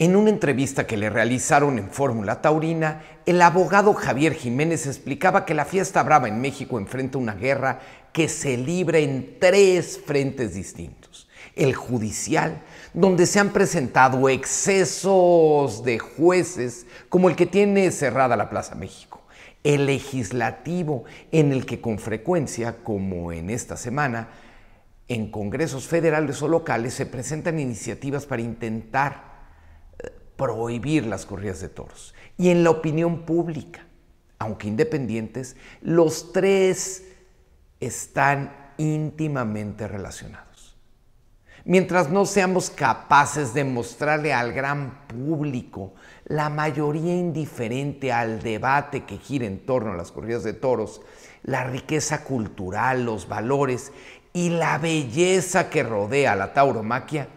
En una entrevista que le realizaron en Fórmula Taurina, el abogado Javier Jiménez explicaba que la fiesta brava en México enfrenta una guerra que se libra en tres frentes distintos. El judicial, donde se han presentado excesos de jueces, como el que tiene cerrada la Plaza México. El legislativo, en el que con frecuencia, como en esta semana, en congresos federales o locales se presentan iniciativas para intentar prohibir las corridas de toros. Y en la opinión pública, aunque independientes, los tres están íntimamente relacionados. Mientras no seamos capaces de mostrarle al gran público la mayoría indiferente al debate que gira en torno a las corridas de toros, la riqueza cultural, los valores y la belleza que rodea la tauromaquia,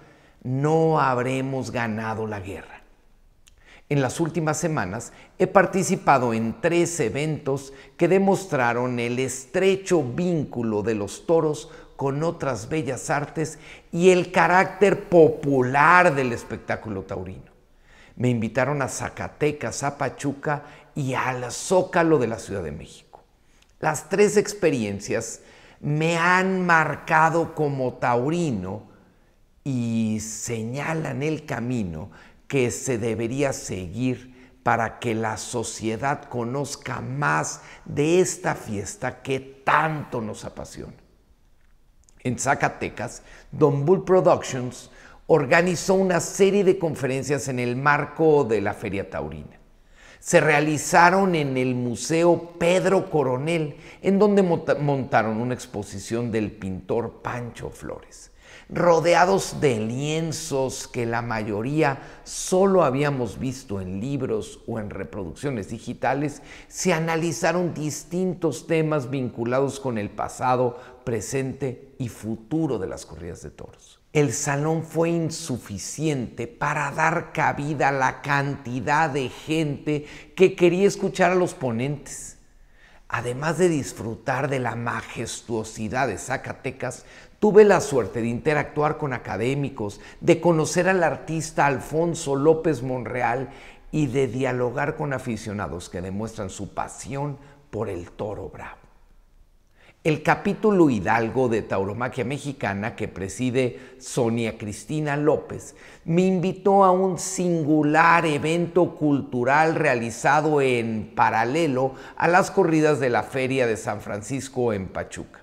no habremos ganado la guerra. En las últimas semanas he participado en tres eventos que demostraron el estrecho vínculo de los toros con otras bellas artes y el carácter popular del espectáculo taurino. Me invitaron a Zacatecas, a Pachuca y al Zócalo de la Ciudad de México. Las tres experiencias me han marcado como taurino y señalan el camino que se debería seguir para que la sociedad conozca más de esta fiesta que tanto nos apasiona. En Zacatecas, Don Bull Productions organizó una serie de conferencias en el marco de la Feria Taurina. Se realizaron en el Museo Pedro Coronel, en donde montaron una exposición del pintor Pancho Flores rodeados de lienzos que la mayoría solo habíamos visto en libros o en reproducciones digitales, se analizaron distintos temas vinculados con el pasado, presente y futuro de las corridas de toros. El salón fue insuficiente para dar cabida a la cantidad de gente que quería escuchar a los ponentes. Además de disfrutar de la majestuosidad de Zacatecas, tuve la suerte de interactuar con académicos, de conocer al artista Alfonso López Monreal y de dialogar con aficionados que demuestran su pasión por el toro bravo. El capítulo Hidalgo de Tauromaquia Mexicana que preside Sonia Cristina López me invitó a un singular evento cultural realizado en paralelo a las corridas de la Feria de San Francisco en Pachuca.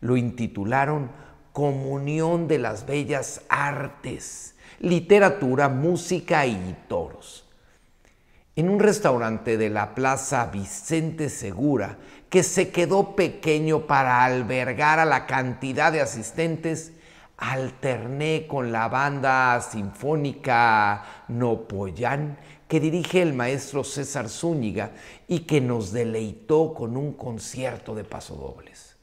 Lo intitularon Comunión de las Bellas Artes, Literatura, Música y Toros. En un restaurante de la Plaza Vicente Segura, que se quedó pequeño para albergar a la cantidad de asistentes, alterné con la banda sinfónica Nopoyán que dirige el maestro César Zúñiga y que nos deleitó con un concierto de pasodobles.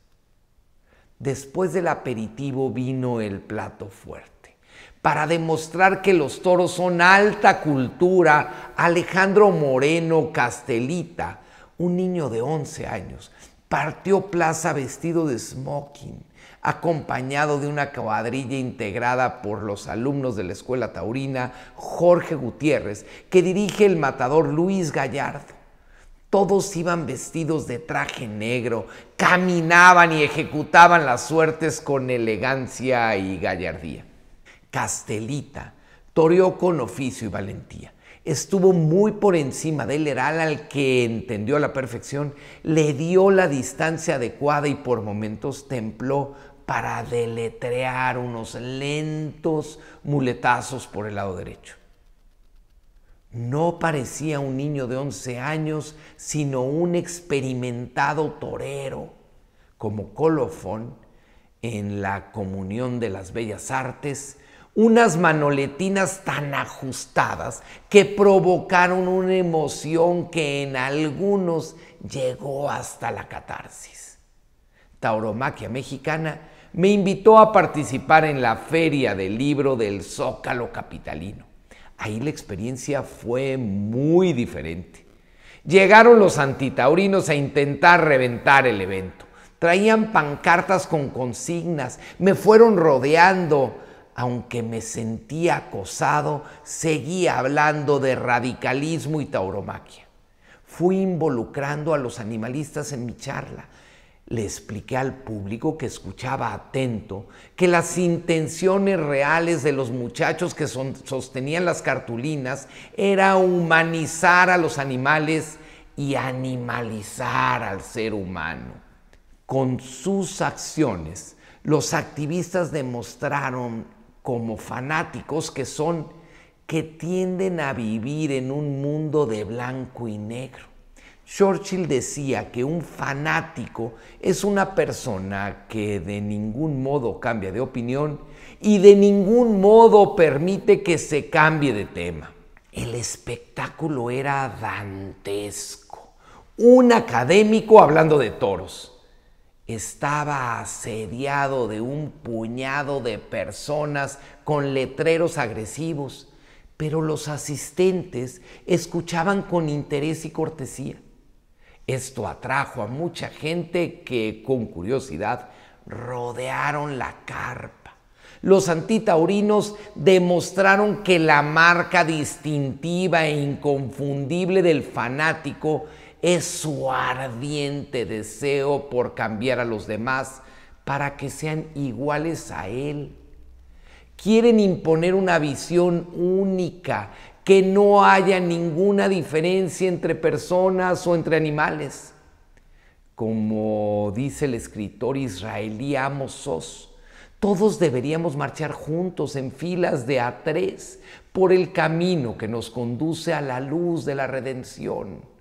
Después del aperitivo vino el plato fuerte para demostrar que los toros son alta cultura, Alejandro Moreno Castelita un niño de 11 años, partió plaza vestido de smoking, acompañado de una cuadrilla integrada por los alumnos de la Escuela Taurina Jorge Gutiérrez, que dirige el matador Luis Gallardo. Todos iban vestidos de traje negro, caminaban y ejecutaban las suertes con elegancia y gallardía. Castelita toreó con oficio y valentía estuvo muy por encima de él, era al que entendió a la perfección, le dio la distancia adecuada y por momentos templó para deletrear unos lentos muletazos por el lado derecho. No parecía un niño de 11 años, sino un experimentado torero, como colofón en la comunión de las bellas artes, unas manoletinas tan ajustadas que provocaron una emoción que en algunos llegó hasta la catarsis. Tauromaquia Mexicana me invitó a participar en la feria del libro del Zócalo Capitalino. Ahí la experiencia fue muy diferente. Llegaron los antitaurinos a intentar reventar el evento. Traían pancartas con consignas, me fueron rodeando, aunque me sentía acosado, seguía hablando de radicalismo y tauromaquia. Fui involucrando a los animalistas en mi charla. Le expliqué al público que escuchaba atento que las intenciones reales de los muchachos que sostenían las cartulinas era humanizar a los animales y animalizar al ser humano. Con sus acciones, los activistas demostraron como fanáticos que son, que tienden a vivir en un mundo de blanco y negro. Churchill decía que un fanático es una persona que de ningún modo cambia de opinión y de ningún modo permite que se cambie de tema. El espectáculo era dantesco. Un académico hablando de toros estaba asediado de un puñado de personas con letreros agresivos, pero los asistentes escuchaban con interés y cortesía. Esto atrajo a mucha gente que, con curiosidad, rodearon la carpa. Los antitaurinos demostraron que la marca distintiva e inconfundible del fanático es su ardiente deseo por cambiar a los demás para que sean iguales a Él. Quieren imponer una visión única, que no haya ninguna diferencia entre personas o entre animales. Como dice el escritor israelí Amos todos deberíamos marchar juntos en filas de a tres por el camino que nos conduce a la luz de la redención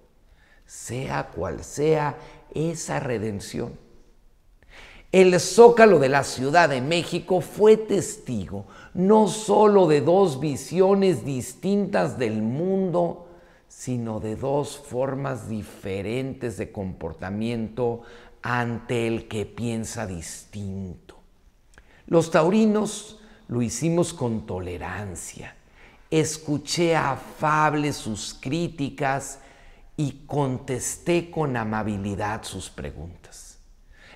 sea cual sea esa redención. El zócalo de la Ciudad de México fue testigo no sólo de dos visiones distintas del mundo, sino de dos formas diferentes de comportamiento ante el que piensa distinto. Los taurinos lo hicimos con tolerancia. Escuché afable sus críticas y contesté con amabilidad sus preguntas.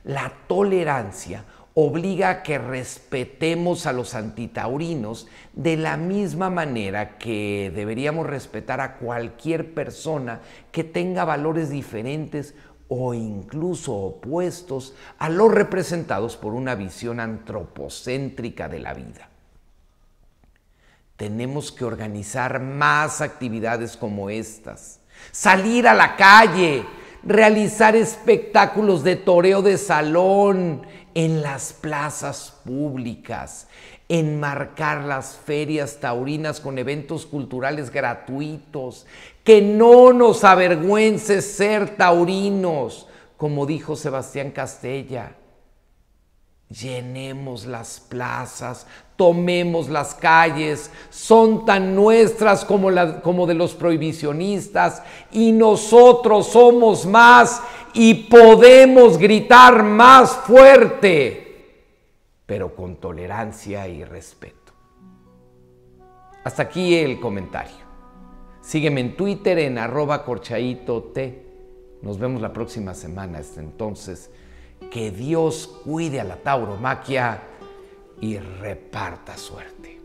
La tolerancia obliga a que respetemos a los antitaurinos de la misma manera que deberíamos respetar a cualquier persona que tenga valores diferentes o incluso opuestos a los representados por una visión antropocéntrica de la vida. Tenemos que organizar más actividades como estas salir a la calle, realizar espectáculos de toreo de salón en las plazas públicas, enmarcar las ferias taurinas con eventos culturales gratuitos, que no nos avergüence ser taurinos, como dijo Sebastián Castella. Llenemos las plazas, tomemos las calles, son tan nuestras como, de los prohibicionistas y nosotros somos más y podemos gritar más fuerte, pero con tolerancia y respeto. Hasta aquí el comentario. Sígueme en Twitter en arroba Nos vemos la próxima semana. Hasta entonces. Que Dios cuide a la tauromaquia y reparta suerte.